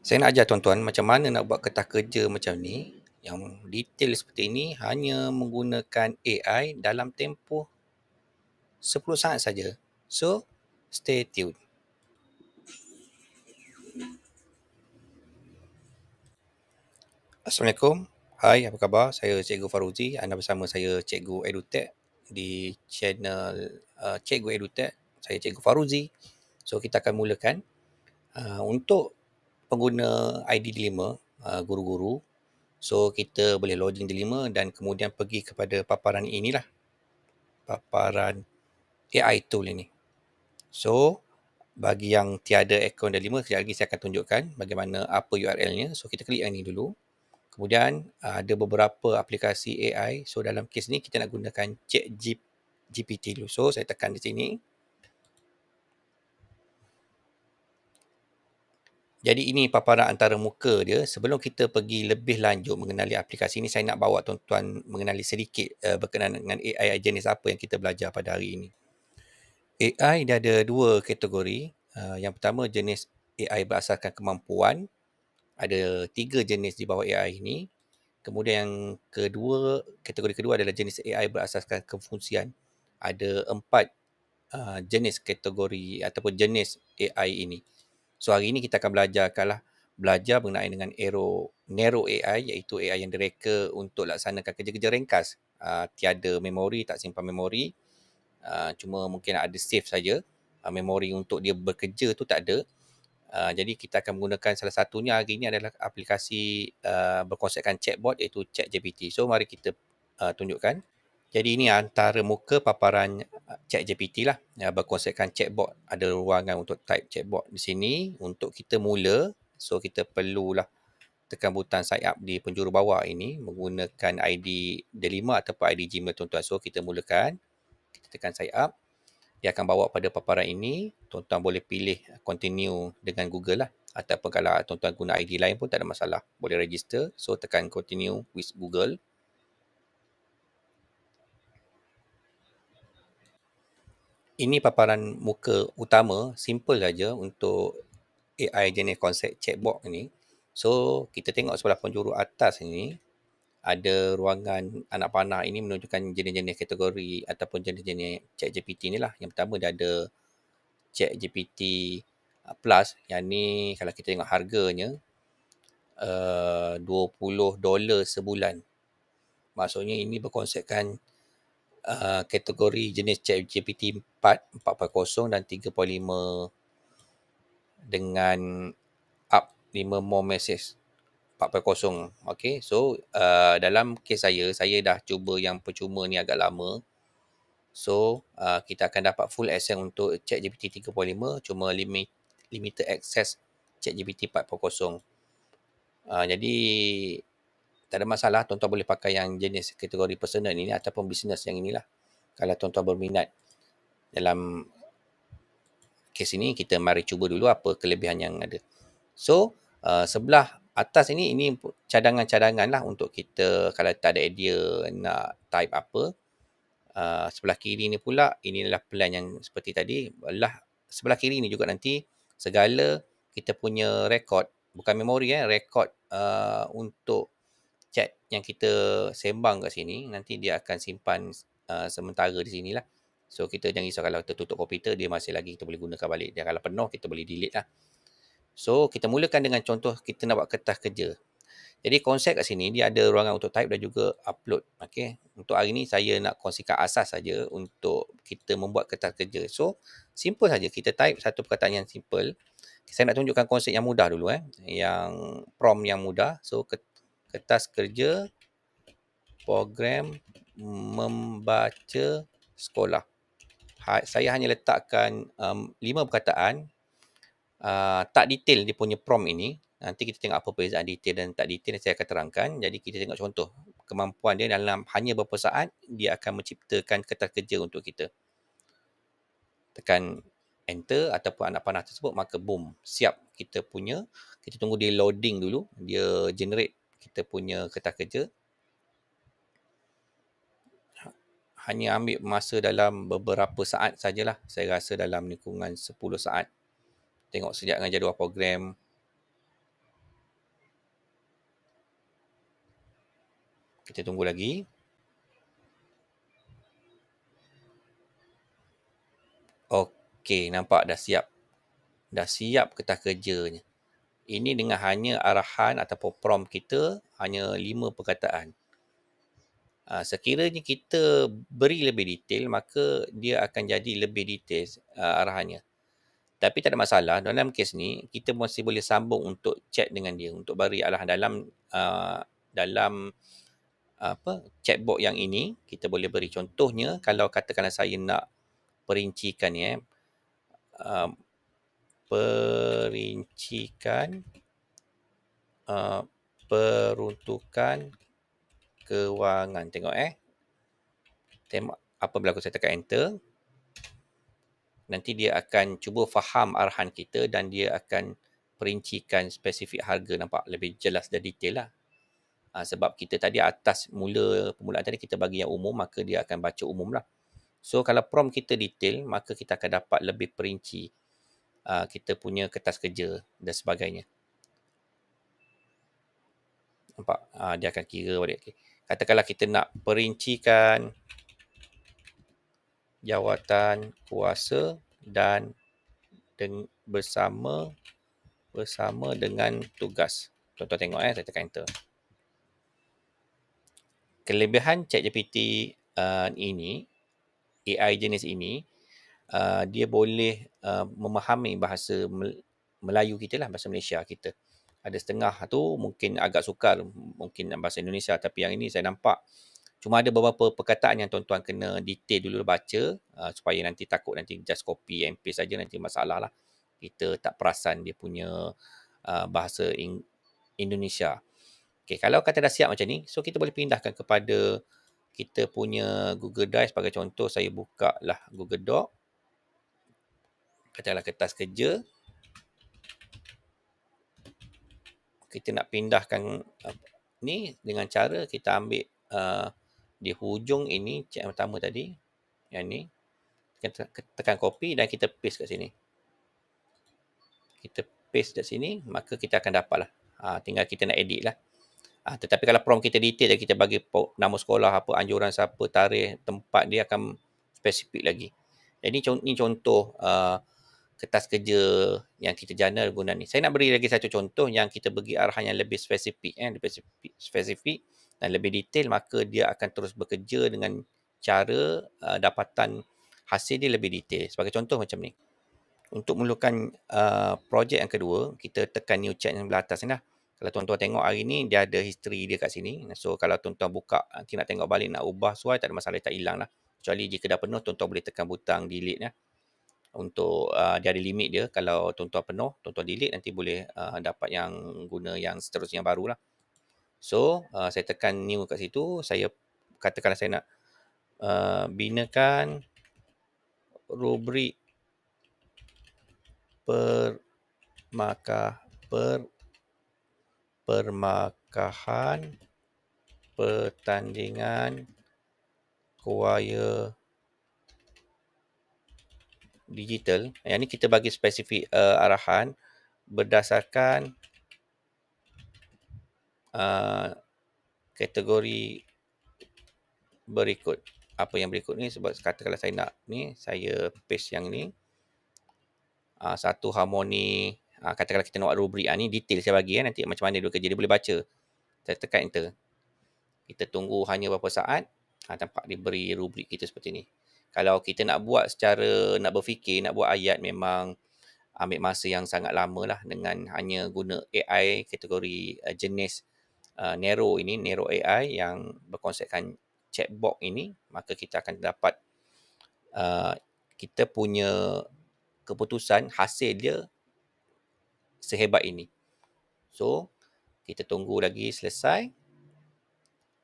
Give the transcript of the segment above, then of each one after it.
saya nak ajar tuan-tuan macam mana nak buat kertas kerja macam ni yang detail seperti ini hanya menggunakan AI dalam tempoh 10 saat saja. So, stay tuned. Assalamualaikum. Hai, apa khabar? Saya Cikgu Faruzi. Anda bersama saya Cikgu EduTech di channel uh, Cikgu EduTech. Saya Cikgu Faruzi. So, kita akan mulakan. Uh, untuk pengguna ID Dilema, uh, guru-guru. So kita boleh login Dilema dan kemudian pergi kepada paparan inilah. Paparan AI tool ini. So bagi yang tiada akaun Dilema, sekejap lagi saya akan tunjukkan bagaimana apa URL-nya. So kita klik yang ini dulu. Kemudian uh, ada beberapa aplikasi AI. So dalam kes ni kita nak gunakan chat GPT dulu. So saya tekan di sini. Jadi ini paparan antara muka dia. Sebelum kita pergi lebih lanjut mengenali aplikasi ini, saya nak bawa tuan-tuan mengenali sedikit uh, berkenaan dengan AI jenis apa yang kita belajar pada hari ini. AI dia ada dua kategori. Uh, yang pertama jenis AI berasaskan kemampuan. Ada tiga jenis di bawah AI ini. Kemudian yang kedua, kategori kedua adalah jenis AI berasaskan kefungsian. Ada empat uh, jenis kategori ataupun jenis AI ini. So hari ini kita akan belajar kalah belajar mengenai dengan aero narrow AI iaitu AI yang direka untuk laksanakan kerja-kerja ringkas. Uh, tiada memori, tak simpan memori. Uh, cuma mungkin ada save saja. Uh, memori untuk dia bekerja tu tak ada. Uh, jadi kita akan menggunakan salah satunya hari ini adalah aplikasi uh, berkonsepkan chatbot iaitu ChatGPT. So mari kita uh, tunjukkan. Jadi ini antara muka paparan ah, chat GPT lah. Ya, berkonsepkan chatbot. Ada ruangan untuk type chatbot di sini. Untuk kita mula, so kita perlulah tekan butang sign up di penjuru bawah ini menggunakan ID Delima ataupun ID Gmail tuan-tuan. So kita mulakan. Kita tekan sign up. Dia akan bawa pada paparan ini. Tuan-tuan boleh pilih continue dengan Google lah. Ataupun kalau tuan-tuan guna ID lain pun tak ada masalah. Boleh register. So tekan continue with Google. ini paparan muka utama simple saja untuk AI jenis konsep chatbot ini. So kita tengok sebelah penjuru atas ini, ada ruangan anak panah ini menunjukkan jenis-jenis kategori ataupun jenis-jenis chat GPT ni lah. Yang pertama dia ada chat GPT plus yang ni kalau kita tengok harganya eh, uh, 20 dolar sebulan. Maksudnya ini berkonsepkan uh, kategori jenis ChatGPT 4 4.0 dan 3.5 dengan up 5 more messages 4.0 Okay, so uh, dalam kes saya saya dah cuba yang percuma ni agak lama so uh, kita akan dapat full access untuk chat GPT 3.5 cuma limit limited access chat GPT 4.0 uh, jadi tak ada masalah tuan-tuan boleh pakai yang jenis kategori personal ini ataupun business yang inilah. Kalau tuan-tuan berminat dalam kes ini kita mari cuba dulu apa kelebihan yang ada. So uh, sebelah atas ini ini cadangan-cadangan lah untuk kita kalau tak ada idea nak type apa. Uh, sebelah kiri ni pula inilah plan yang seperti tadi lah sebelah kiri ni juga nanti segala kita punya rekod bukan memori eh rekod uh, untuk chat yang kita sembang kat sini nanti dia akan simpan uh, sementara di sini lah. So kita jangan risau kalau kita tutup komputer dia masih lagi kita boleh gunakan balik. Dan kalau penuh kita boleh delete lah. So kita mulakan dengan contoh kita nak buat kertas kerja. Jadi konsep kat sini dia ada ruangan untuk type dan juga upload. Okay. Untuk hari ni saya nak kongsikan asas saja untuk kita membuat kertas kerja. So simple saja kita type satu perkataan yang simple. Saya nak tunjukkan konsep yang mudah dulu eh. Yang prom yang mudah. So kertas kertas kerja program membaca sekolah. Ha, saya hanya letakkan um, lima perkataan uh, tak detail dia punya prom ini. Nanti kita tengok apa perbezaan detail dan tak detail yang saya akan terangkan. Jadi kita tengok contoh kemampuan dia dalam hanya beberapa saat dia akan menciptakan kertas kerja untuk kita. Tekan enter ataupun anak panah tersebut maka boom siap kita punya kita tunggu dia loading dulu dia generate kita punya kertas kerja ha, hanya ambil masa dalam beberapa saat sajalah saya rasa dalam lingkungan 10 saat tengok sejak dengan jadual program kita tunggu lagi Okey, nampak dah siap. Dah siap kertas kerjanya ini dengan hanya arahan ataupun prompt kita hanya lima perkataan. Ha, sekiranya kita beri lebih detail maka dia akan jadi lebih detail ha, arahannya. Tapi tak ada masalah dalam kes ni kita masih boleh sambung untuk chat dengan dia untuk beri arahan dalam ha, dalam apa chatbot yang ini kita boleh beri contohnya kalau katakanlah saya nak perincikan ya. Ha, perincikan uh, peruntukan kewangan. Tengok eh. Tema, apa berlaku saya tekan enter. Nanti dia akan cuba faham arahan kita dan dia akan perincikan spesifik harga nampak lebih jelas dan detail lah. Ha, sebab kita tadi atas mula permulaan tadi kita bagi yang umum maka dia akan baca umum lah. So kalau prom kita detail maka kita akan dapat lebih perinci uh, kita punya kertas kerja dan sebagainya. Nampak? Uh, dia akan kira balik. Okay. Katakanlah kita nak perincikan jawatan kuasa dan deng- bersama bersama dengan tugas. Contoh tengok eh, saya tekan enter. Kelebihan ChatGPT uh, ini, AI jenis ini, uh, dia boleh uh, memahami bahasa Melayu kita lah, bahasa Malaysia kita. Ada setengah tu mungkin agak sukar mungkin bahasa Indonesia tapi yang ini saya nampak cuma ada beberapa perkataan yang tuan-tuan kena detail dulu baca uh, supaya nanti takut nanti just copy and paste saja nanti masalah lah. Kita tak perasan dia punya uh, bahasa in- Indonesia. Okay, kalau kata dah siap macam ni, so kita boleh pindahkan kepada kita punya Google Drive sebagai contoh saya buka lah Google Doc katakanlah kertas kerja kita nak pindahkan uh, ni dengan cara kita ambil uh, di hujung ini cek pertama tadi yang ni tekan copy dan kita paste kat sini kita paste kat sini maka kita akan dapat lah ha, ah, tinggal kita nak edit lah ha, tetapi kalau prom kita detail kita bagi nama sekolah apa anjuran siapa tarikh tempat dia akan spesifik lagi jadi ni contoh uh, kertas kerja yang kita jana guna ni. Saya nak beri lagi satu contoh yang kita bagi arahan yang lebih spesifik eh, lebih spesifik, spesifik dan lebih detail maka dia akan terus bekerja dengan cara uh, dapatan hasil dia lebih detail. Sebagai contoh macam ni. Untuk melakukan uh, projek yang kedua, kita tekan new chat yang sebelah atas ni lah. Kalau tuan-tuan tengok hari ni, dia ada history dia kat sini. So, kalau tuan-tuan buka, nanti nak tengok balik, nak ubah suai, tak ada masalah, tak hilang lah. Kecuali jika dah penuh, tuan-tuan boleh tekan butang delete ni lah untuk uh, dia ada limit dia kalau tuan-tuan penuh tuan-tuan delete nanti boleh uh, dapat yang guna yang seterusnya barulah so uh, saya tekan new kat situ saya katakanlah saya nak uh, binakan rubrik per maka per permakahan pertandingan choir digital. Yang ni kita bagi spesifik uh, arahan berdasarkan uh, kategori berikut. Apa yang berikut ni sebab kalau saya nak ni saya paste yang ni uh, satu harmoni uh, ah, kalau kita nak rubrik uh, ni detail saya bagi eh, nanti macam mana dia kerja dia boleh baca. Saya tekan enter. Kita tunggu hanya beberapa saat. Ha, nampak diberi rubrik kita seperti ini kalau kita nak buat secara nak berfikir nak buat ayat memang ambil masa yang sangat lama lah dengan hanya guna AI kategori uh, jenis uh, Nero ini Nero AI yang berkonsepkan chatbot ini maka kita akan dapat uh, kita punya keputusan hasil dia sehebat ini so kita tunggu lagi selesai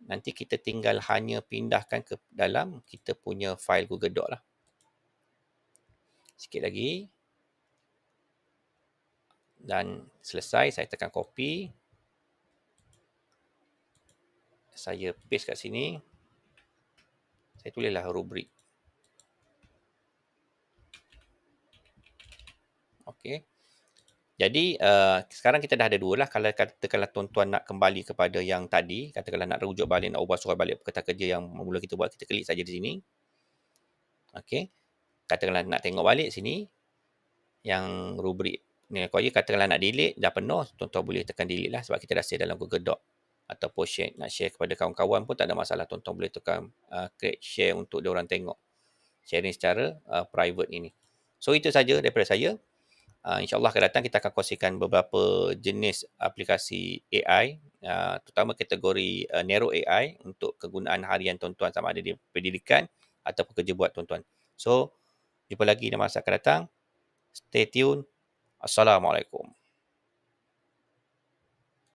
nanti kita tinggal hanya pindahkan ke dalam kita punya file Google Doc lah. Sikit lagi. Dan selesai, saya tekan copy. Saya paste kat sini. Saya tulislah rubrik. okey. Jadi uh, sekarang kita dah ada dua lah. Kalau katakanlah tuan-tuan nak kembali kepada yang tadi, katakanlah nak rujuk balik, nak ubah surat balik kata kerja yang mula kita buat, kita klik saja di sini. Okey. Katakanlah nak tengok balik sini. Yang rubrik ni kau katakanlah nak delete, dah penuh. Tuan-tuan boleh tekan delete lah sebab kita dah save dalam Google Doc. atau share, nak share kepada kawan-kawan pun tak ada masalah. Tuan-tuan boleh tekan uh, eh, create share untuk orang tengok. Sharing secara uh, private ini. So itu saja daripada saya uh, insyaAllah akan datang kita akan kongsikan beberapa jenis aplikasi AI uh, ah, terutama kategori uh, narrow AI untuk kegunaan harian tuan-tuan sama ada di pendidikan atau pekerja buat tuan-tuan. So, jumpa lagi dalam masa akan datang. Stay tuned. Assalamualaikum.